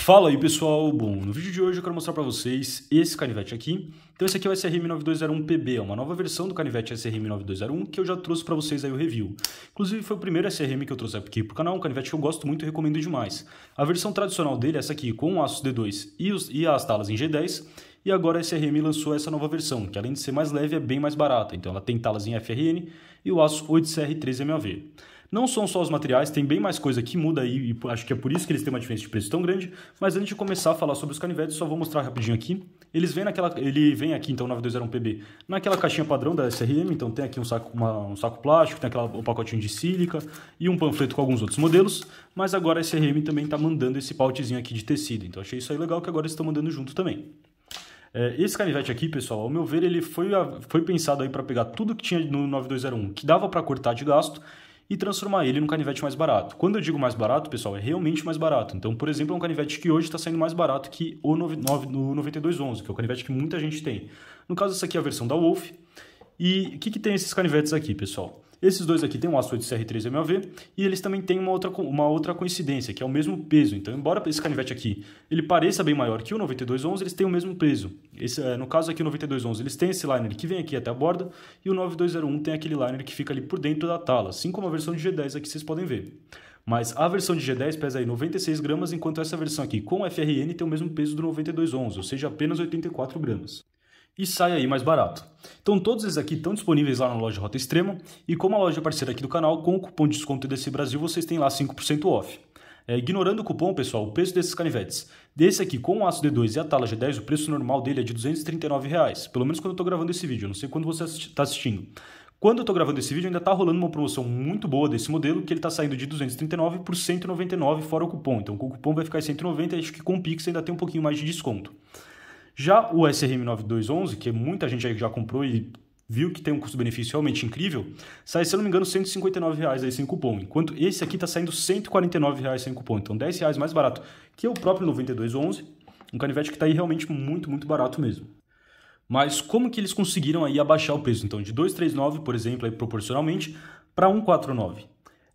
Fala aí pessoal, bom, no vídeo de hoje eu quero mostrar para vocês esse canivete aqui. Então esse aqui é o SRM9201PB, é uma nova versão do canivete SRM9201 que eu já trouxe para vocês aí o review. Inclusive foi o primeiro SRM que eu trouxe aqui pro canal, um canivete que eu gosto muito e recomendo demais. A versão tradicional dele é essa aqui, com o aço D2 e, os, e as talas em G10, e agora a SRM lançou essa nova versão, que além de ser mais leve é bem mais barata, então ela tem talas em FRN e o aço 8CR3MAV. Não são só os materiais, tem bem mais coisa que muda aí, e acho que é por isso que eles têm uma diferença de preço tão grande. Mas antes de começar a falar sobre os canivetes, só vou mostrar rapidinho aqui. Eles vêm naquela, ele vem aqui, então, 9201 pb naquela caixinha padrão da SRM, então tem aqui um saco, uma, um saco plástico, tem aquela, um pacotinho de sílica e um panfleto com alguns outros modelos, mas agora a SRM também está mandando esse pautzinho aqui de tecido, então achei isso aí legal que agora eles estão mandando junto também. É, esse canivete aqui, pessoal, ao meu ver, ele foi, foi pensado aí para pegar tudo que tinha no 9201, que dava para cortar de gasto, e transformar ele num canivete mais barato. Quando eu digo mais barato, pessoal, é realmente mais barato. Então, por exemplo, é um canivete que hoje está saindo mais barato que o 9211, que é o canivete que muita gente tem. No caso, essa aqui é a versão da Wolf. E o que, que tem esses canivetes aqui, pessoal? Esses dois aqui têm um açoite cr 3 mav e eles também têm uma outra, uma outra coincidência, que é o mesmo peso. Então, embora esse canivete aqui ele pareça bem maior que o 9211, eles têm o mesmo peso. Esse, é, no caso aqui, o 9211, eles têm esse liner que vem aqui até a borda e o 9201 tem aquele liner que fica ali por dentro da tala, assim como a versão de G10 aqui vocês podem ver. Mas a versão de G10 pesa aí 96 gramas, enquanto essa versão aqui com FRN tem o mesmo peso do 9211, ou seja, apenas 84 gramas e sai aí mais barato. Então todos esses aqui estão disponíveis lá na loja Rota Extrema e como a loja é parceira aqui do canal, com o cupom de desconto desse Brasil vocês têm lá 5% off. É, ignorando o cupom, pessoal, o preço desses canivetes. Desse aqui com o aço D2 e a tala G10, o preço normal dele é de R$ 239, reais, pelo menos quando eu estou gravando esse vídeo, eu não sei quando você está assistindo. Quando eu estou gravando esse vídeo, ainda está rolando uma promoção muito boa desse modelo, que ele está saindo de 239 por 199 fora o cupom. Então, com o cupom vai ficar 190, acho que com o Pix ainda tem um pouquinho mais de desconto. Já o SRM9211, que muita gente já comprou e viu que tem um custo-benefício realmente incrível, sai, se eu não me engano, R$159,00 reais aí sem cupom, enquanto esse aqui está saindo R$149,00 reais sem cupom, então R$10,00 reais mais barato que é o próprio 9211, um canivete que está aí realmente muito, muito barato mesmo. Mas como que eles conseguiram aí abaixar o preço, então, de R$239,00, por exemplo, aí, proporcionalmente, para R$149,00.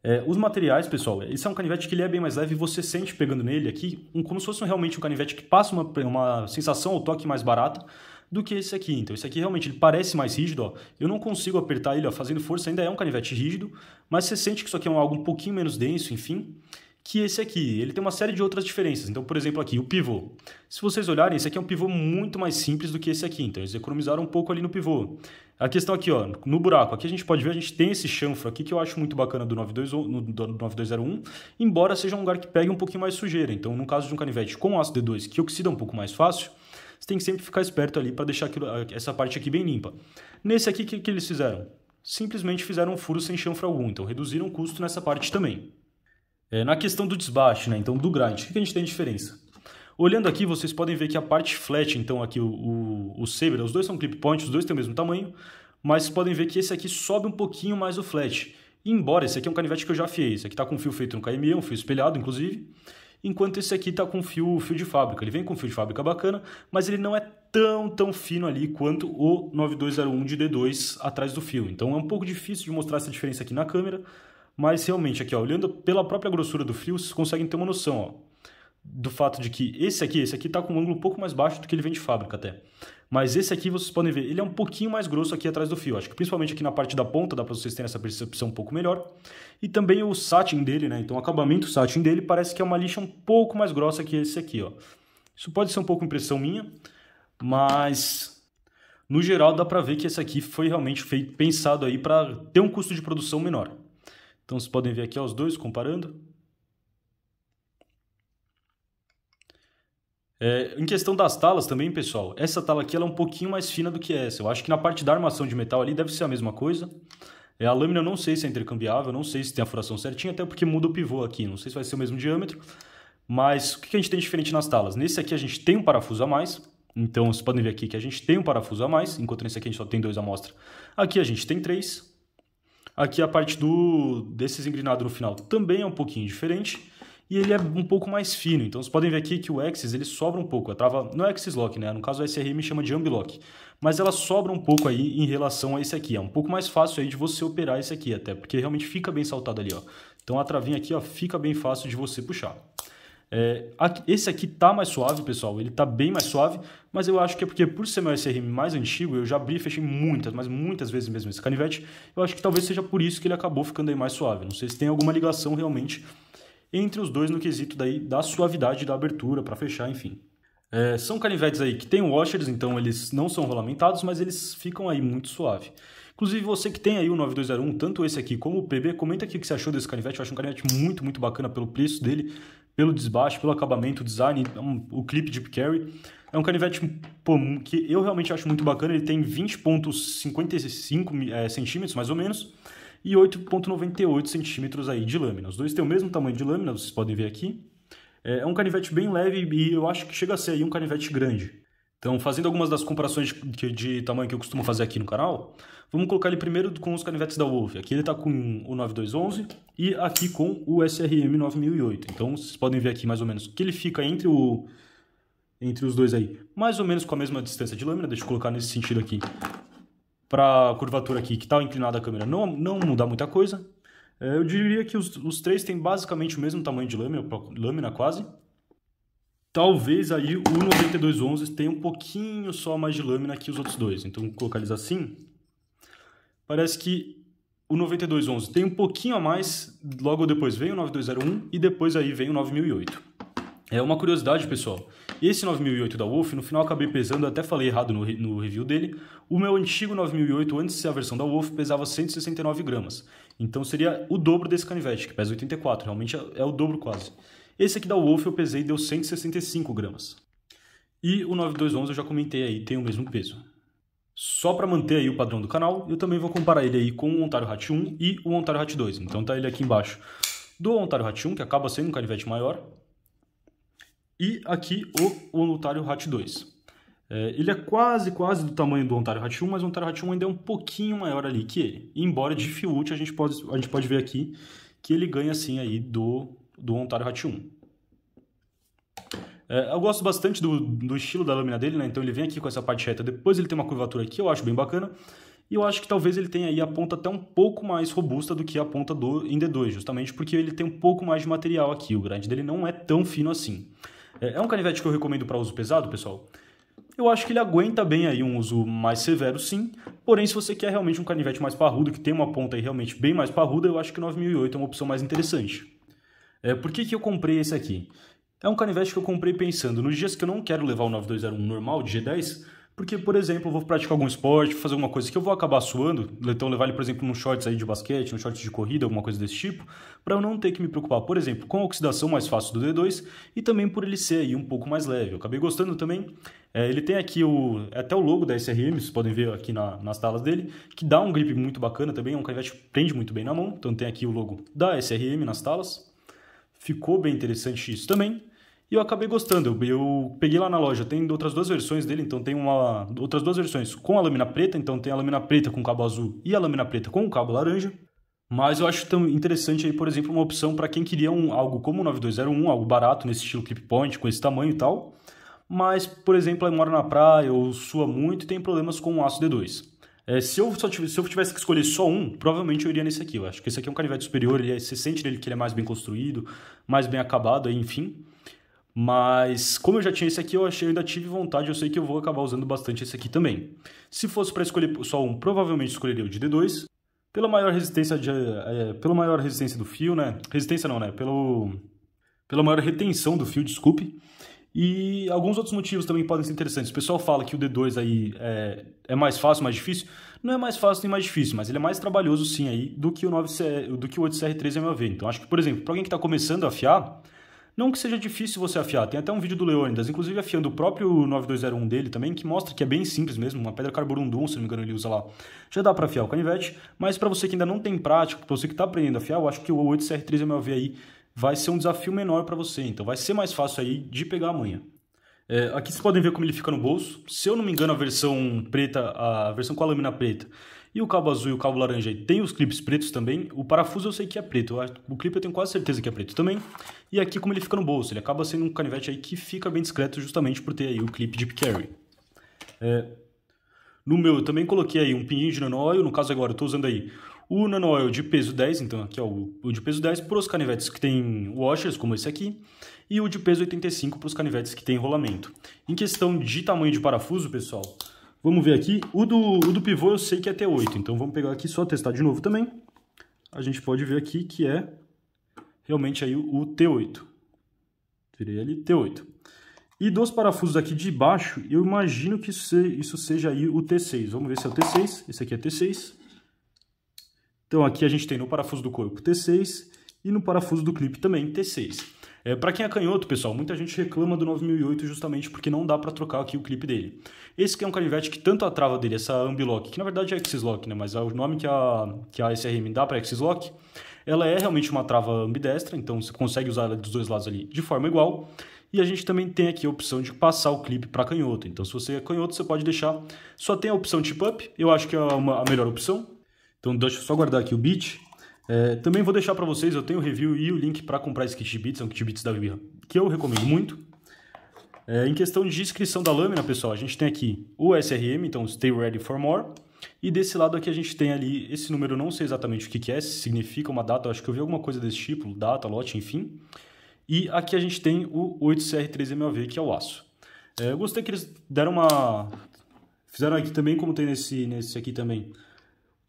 É, os materiais, pessoal, esse é um canivete que ele é bem mais leve e você sente pegando nele aqui um, como se fosse realmente um canivete que passa uma, uma sensação ou toque mais barata do que esse aqui. Então esse aqui realmente ele parece mais rígido, ó. Eu não consigo apertar ele, ó, fazendo força, ainda é um canivete rígido, mas você sente que isso aqui é um, algo um pouquinho menos denso, enfim que esse aqui. Ele tem uma série de outras diferenças. Então, por exemplo, aqui, o pivô. Se vocês olharem, esse aqui é um pivô muito mais simples do que esse aqui. Então, eles economizaram um pouco ali no pivô. A questão aqui, ó, no buraco. Aqui a gente pode ver, a gente tem esse chanfro aqui que eu acho muito bacana do 9201, embora seja um lugar que pegue um pouquinho mais sujeira. Então, no caso de um canivete com aço D2, que oxida um pouco mais fácil, você tem que sempre ficar esperto ali para deixar aquilo, eh, essa parte aqui bem limpa. Nesse aqui, o que, que eles fizeram? Simplesmente fizeram um furo sem chanfro algum. Então, reduziram o custo nessa parte também. É, na questão do desbaste, né? Então, do grind, o que a gente tem de diferença? Olhando aqui, vocês podem ver que a parte flat, então aqui o, o, o Saber, né? os dois são clip points, os dois têm o mesmo tamanho, mas podem ver que esse aqui sobe um pouquinho mais o flat. Embora esse aqui é um canivete que eu já afiei, esse aqui está com fio feito no KME, um fio espelhado, inclusive, enquanto esse aqui está com fio, fio de fábrica. Ele vem com fio de fábrica bacana, mas ele não é tão, tão fino ali quanto o 9201 de D2 atrás do fio. Então é um pouco difícil de mostrar essa diferença aqui na câmera, mas realmente, aqui, ó, olhando pela própria grossura do fio, vocês conseguem ter uma noção ó, do fato de que esse aqui, esse aqui está com um ângulo um pouco mais baixo do que ele vem de fábrica até. Mas esse aqui, vocês podem ver, ele é um pouquinho mais grosso aqui atrás do fio. Acho que principalmente aqui na parte da ponta dá para vocês terem essa percepção um pouco melhor. E também o satin dele, né? Então o acabamento satin dele parece que é uma lixa um pouco mais grossa que esse aqui, ó. Isso pode ser um pouco impressão minha, mas no geral dá para ver que esse aqui foi realmente feito, pensado aí para ter um custo de produção menor. Então vocês podem ver aqui os dois comparando. É, em questão das talas também, pessoal, essa tala aqui ela é um pouquinho mais fina do que essa. Eu acho que na parte da armação de metal ali deve ser a mesma coisa. É, a lâmina eu não sei se é intercambiável, não sei se tem a furação certinha, até porque muda o pivô aqui, não sei se vai ser o mesmo diâmetro. Mas o que a gente tem diferente nas talas? Nesse aqui a gente tem um parafuso a mais, então vocês podem ver aqui que a gente tem um parafuso a mais, enquanto nesse aqui a gente só tem dois à mostra. Aqui a gente tem três, Aqui a parte do desses engrenado no final também é um pouquinho diferente e ele é um pouco mais fino. Então vocês podem ver aqui que o Axis ele sobra um pouco. A trava não é Axis Lock, né? No caso o SRM chama de Ambilock. Mas ela sobra um pouco aí em relação a esse aqui. É um pouco mais fácil aí de você operar esse aqui até, porque realmente fica bem saltado ali, ó. Então a travinha aqui, ó, fica bem fácil de você puxar. É, esse aqui tá mais suave, pessoal. Ele tá bem mais suave, mas eu acho que é porque por ser meu SRM mais antigo, eu já abri e fechei muitas, mas muitas vezes mesmo esse canivete. Eu acho que talvez seja por isso que ele acabou ficando aí mais suave. Não sei se tem alguma ligação realmente entre os dois no quesito daí da suavidade da abertura para fechar, enfim. É, são canivetes aí que tem washers, então eles não são rolamentados, mas eles ficam aí muito suave. Inclusive, você que tem aí o 9201, tanto esse aqui como o PB, comenta aqui o que você achou desse canivete. Eu acho um canivete muito, muito bacana pelo preço dele pelo desbaste, pelo acabamento, design, o clipe de Carry. É um canivete pô, que eu realmente acho muito bacana. Ele tem 20,55 é, eh, centímetros, mais ou menos, e 8,98 centímetros aí de lâmina. Os dois têm o mesmo tamanho de lâmina, vocês podem ver aqui. É, é um canivete bem leve e eu acho que chega a ser aí um canivete grande. Então, fazendo algumas das comparações de, de, tamanho que eu costumo fazer aqui no canal, vamos colocar ele primeiro com os canivetes da Wolf. Aqui ele está com o 9211 e aqui com o SRM 9008. Então, vocês podem ver aqui mais ou menos que ele fica entre, o, entre os dois aí, mais ou menos com a mesma distância de lâmina. Deixa eu colocar nesse sentido aqui. Para a curvatura aqui, que está inclinada a câmera, não, não mudar muita coisa. É, eu diria que os, os três têm basicamente o mesmo tamanho de lâmina, lâmina quase, Talvez aí o 9211 tenha um pouquinho só mais de lâmina que os outros dois. Então, colocar eles assim, parece que o 9211 tem um pouquinho a mais, logo depois vem o 9201 e depois aí vem o 9008. É uma curiosidade, pessoal. Esse 9008 da Wolf, no final acabei pesando, até falei errado no, no review dele. O meu antigo 9008, antes de ser a versão da Wolf, pesava 169 gramas. Então seria o dobro desse canivete, que pesa 84, realmente é, é o dobro quase. Esse aqui da Wolf eu pesei e deu 165 gramas. E o 9211 eu já comentei aí, tem o mesmo peso. Só para manter aí o padrão do canal, eu também vou comparar ele aí com o Ontario Hatch 1 e o Ontario Hatch 2. Então tá ele aqui embaixo do Ontario Hatch 1, que acaba sendo um canivete maior, e aqui o, Ontario Hatch 2. É, ele é quase, quase do tamanho do Ontario Hatch 1, mas o Ontario Hatch 1 ainda é um pouquinho maior ali que ele. embora de fio útil, a gente pode, a gente pode ver aqui que ele ganha assim aí do do Ontario Hot 1. É, eu gosto bastante do, do estilo da lâmina dele, né? Então ele vem aqui com essa parte reta, depois ele tem uma curvatura aqui, eu acho bem bacana. E eu acho que talvez ele tenha aí a ponta até um pouco mais robusta do que a ponta do em D2, justamente porque ele tem um pouco mais de material aqui. O grade dele não é tão fino assim. É, é um canivete que eu recomendo para uso pesado, pessoal. Eu acho que ele aguenta bem aí um uso mais severo, sim. Porém, se você quer realmente um canivete mais parrudo, que tem uma ponta aí realmente bem mais parruda, eu acho que 9008 é uma opção mais interessante. É, por que, que eu comprei esse aqui? É um canivete que eu comprei pensando nos dias que eu não quero levar o 9201 normal de G10, porque, por exemplo, eu vou praticar algum esporte, fazer alguma coisa que eu vou acabar suando, então levar ele, por exemplo, num shorts aí de basquete, num shorts de corrida, alguma coisa desse tipo, para eu não ter que me preocupar, por exemplo, com a oxidação mais fácil do D2 e também por ele ser aí um pouco mais leve. Eu acabei gostando também. É, ele tem aqui o é até o logo da SRM, vocês podem ver aqui na, nas talas dele, que dá um grip muito bacana também, é um canivete que prende muito bem na mão, então tem aqui o logo da SRM nas talas. Ficou bem interessante isso também. E eu acabei gostando. Eu, eu, peguei lá na loja, tem outras duas versões dele, então tem uma outras duas versões com a lâmina preta, então tem a lâmina preta com cabo azul e a lâmina preta com o cabo laranja. Mas eu acho tão interessante aí, por exemplo, uma opção para quem queria um, algo como o 9201, algo barato nesse estilo clip point, com esse tamanho e tal. Mas, por exemplo, aí mora na praia ou sua muito e tem problemas com o aço D2. É, se, eu só tivesse, se eu tivesse que escolher só um, provavelmente eu iria nesse aqui. Eu acho que esse aqui é um canivete superior, ele é, você sente nele que ele é mais bem construído, mais bem acabado, enfim. Mas como eu já tinha esse aqui, eu achei eu ainda tive vontade, eu sei que eu vou acabar usando bastante esse aqui também. Se fosse para escolher só um, provavelmente escolheria o de D2, pela maior resistência de, é, pela maior resistência do fio, né? Resistência não, né? Pelo pela maior retenção do fio, desculpe. E alguns outros motivos também podem ser interessantes. O pessoal fala que o D2 aí é, é mais fácil, mais difícil. Não é mais fácil nem mais difícil, mas ele é mais trabalhoso sim aí do que o, 9 do que o 8CR3 MAV. Então acho que, por exemplo, para alguém que está começando a afiar, não que seja difícil você afiar, tem até um vídeo do Leônidas, inclusive afiando o próprio 9201 dele também, que mostra que é bem simples mesmo, uma pedra carborundum, se não me engano ele usa lá. Já dá para afiar o canivete, mas para você que ainda não tem prática, para você que está aprendendo a afiar, eu acho que o 8CR3 MLV aí vai ser um desafio menor para você. Então vai ser mais fácil aí de pegar amanhã. É, aqui vocês podem ver como ele fica no bolso. Se eu não me engano, a versão preta, a versão com a lâmina preta e o cabo azul e o cabo laranja aí tem os clipes pretos também. O parafuso eu sei que é preto, o clipe eu tenho quase certeza que é preto também. E aqui como ele fica no bolso, ele acaba sendo um canivete aí que fica bem discreto justamente por ter aí o clipe de carry. É, no meu eu também coloquei aí um pininho de nanóio, no caso agora eu estou usando aí o nanoil de peso 10, então aqui é o, o de peso 10 para os canivetes que têm washers, como esse aqui, e o de peso 85 para os canivetes que têm rolamento. Em questão de tamanho de parafuso, pessoal, vamos ver aqui. O do, o do pivô eu sei que é T8, então vamos pegar aqui só testar de novo também. A gente pode ver aqui que é realmente aí o T8. Virei ali T8. E dos parafusos aqui de baixo, eu imagino que isso seja aí o T6. Vamos ver se é o T6. Esse aqui é T6. Então aqui a gente tem no parafuso do corpo T6 e no parafuso do clipe também T6. É, para quem é canhoto, pessoal, muita gente reclama do 9008 justamente porque não dá para trocar aqui o clipe dele. Esse aqui é um canivete que tanto a trava dele, essa Ambilock, que na verdade é Axislock, né, mas é o nome que a, que a SRM dá para x X-Lock, ela é realmente uma trava ambidestra, então você consegue usar ela dos dois lados ali de forma igual. E a gente também tem aqui a opção de passar o clipe para canhoto. Então, se você é canhoto, você pode deixar. Só tem a opção tip-up, eu acho que é uma, a melhor opção, então deixa eu só guardar aqui o beat. É, também vou deixar para vocês, eu tenho o review e o link para comprar esse kit de bits, são é kit de bits da Birra, que eu recomendo muito. É, em questão de descrição da lâmina, pessoal, a gente tem aqui o SRM, então Stay Ready for More, e desse lado aqui a gente tem ali, esse número não sei exatamente o que, que é, significa uma data, acho que eu vi alguma coisa desse tipo, data, lote, enfim. E aqui a gente tem o 8CR3MAV, que é o aço. É, eu gostei que eles deram uma... Fizeram aqui também, como tem nesse, nesse aqui também,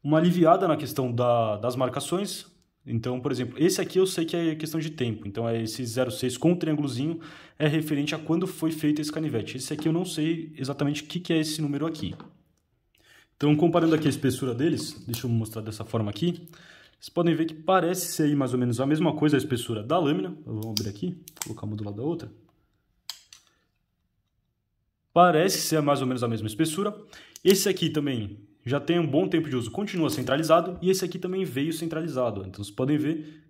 uma aliviada na questão da, das marcações. Então, por exemplo, esse aqui eu sei que é questão de tempo. Então, é esse 06 com o triângulozinho é referente a quando foi feito esse canivete. Esse aqui eu não sei exatamente o que, que é esse número aqui. Então, comparando aqui a espessura deles, deixa eu mostrar dessa forma aqui. Vocês podem ver que parece ser mais ou menos a mesma coisa a espessura da lâmina. Vamos abrir aqui, colocar uma do lado da outra. Parece ser mais ou menos a mesma espessura. Esse aqui também já tem um bom tempo de uso, continua centralizado e esse aqui também veio centralizado. Então vocês podem ver,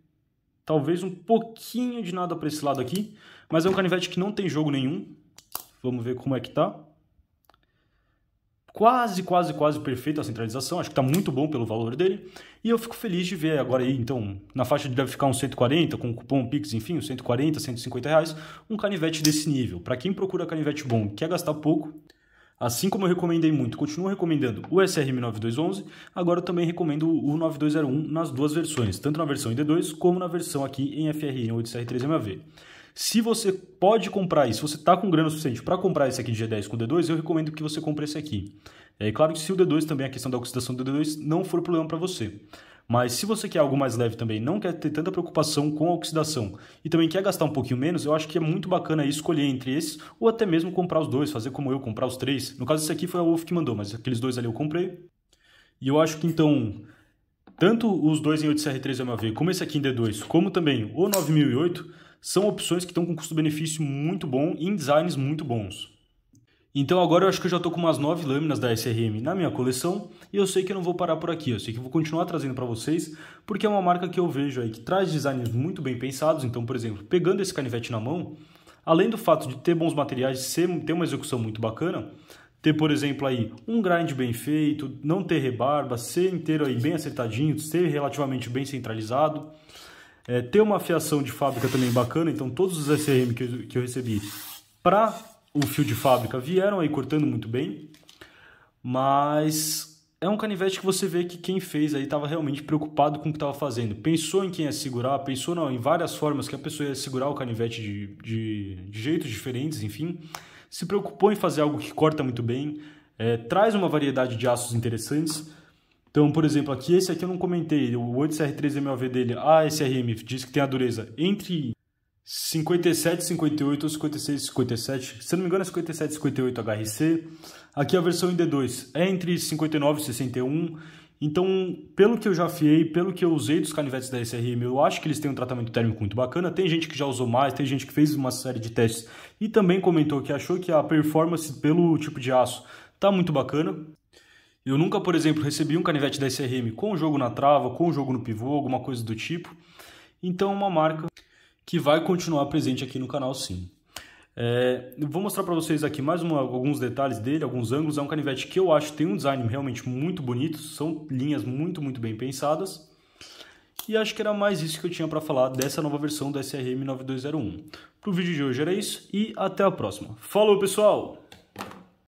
talvez um pouquinho de nada para esse lado aqui, mas é um canivete que não tem jogo nenhum. Vamos ver como é que tá. Quase, quase, quase perfeito a centralização, acho que está muito bom pelo valor dele. E eu fico feliz de ver agora aí, então, na faixa de deve ficar uns 140, com cupom Pix, enfim, uns 140, 150 reais, um canivete desse nível. Para quem procura canivete bom, quer gastar pouco, Assim como eu recomendei muito, continuo recomendando o SRM 9211, agora eu também recomendo o 9201 nas duas versões, tanto na versão ID2 como na versão aqui em FRN 8CR3MAV. Se você pode comprar, e se você está com grana suficiente para comprar esse aqui de G10 com D2, eu recomendo que você compre esse aqui. É claro que se o D2 também, a questão da oxidação do D2, não for problema para você. Mas se você quer algo mais leve também, não quer ter tanta preocupação com a oxidação e também quer gastar um pouquinho menos, eu acho que é muito bacana escolher entre esses ou até mesmo comprar os dois, fazer como eu, comprar os três. No caso, esse aqui foi o Wolf que mandou, mas aqueles dois ali eu comprei. E eu acho que então tanto os dois em 8CR3 MAV como esse aqui em D2, como também o 9008, são opções que estão com custo-benefício muito bom e em designs muito bons. Então agora eu acho que eu já estou com umas 9 lâminas da SRM na minha coleção e eu sei que eu não vou parar por aqui, eu sei que eu vou continuar trazendo para vocês, porque é uma marca que eu vejo aí que traz designs muito bem pensados, então, por exemplo, pegando esse canivete na mão, além do fato de ter bons materiais, ser, ter uma execução muito bacana, ter, por exemplo, aí um grind bem feito, não ter rebarba, ser inteiro aí bem acertadinho, ser relativamente bem centralizado, é, ter uma afiação de fábrica também bacana, então todos os SRM que eu, que eu recebi para o fio de fábrica vieram aí cortando muito bem, mas é um canivete que você vê que quem fez aí estava realmente preocupado com o que estava fazendo. Pensou em quem ia segurar, pensou não, em várias formas que a pessoa ia segurar o canivete de, de, de jeitos diferentes, enfim. Se preocupou em fazer algo que corta muito bem, é, traz uma variedade de aços interessantes. Então, por exemplo, aqui esse aqui eu não comentei, o 8 cr 3 mov dele, a ah, SRM diz que tem a dureza entre 57, 58 ou 56, 57. Se não me engano, é 57, 58 HRC. Aqui é a versão em D2 é entre 59 e 61. Então, pelo que eu já fiei, pelo que eu usei dos canivetes da SRM, eu acho que eles têm um tratamento térmico muito bacana. Tem gente que já usou mais, tem gente que fez uma série de testes e também comentou que achou que a performance pelo tipo de aço tá muito bacana. Eu nunca, por exemplo, recebi um canivete da SRM com o jogo na trava, com o jogo no pivô, alguma coisa do tipo. Então, é uma marca que vai continuar presente aqui no canal sim. É, vou mostrar para vocês aqui mais uma, alguns detalhes dele, alguns ângulos. É um canivete que eu acho tem um design realmente muito bonito, são linhas muito, muito bem pensadas. E acho que era mais isso que eu tinha para falar dessa nova versão do SRM 9201. Para o vídeo de hoje era isso e até a próxima. Falou, pessoal!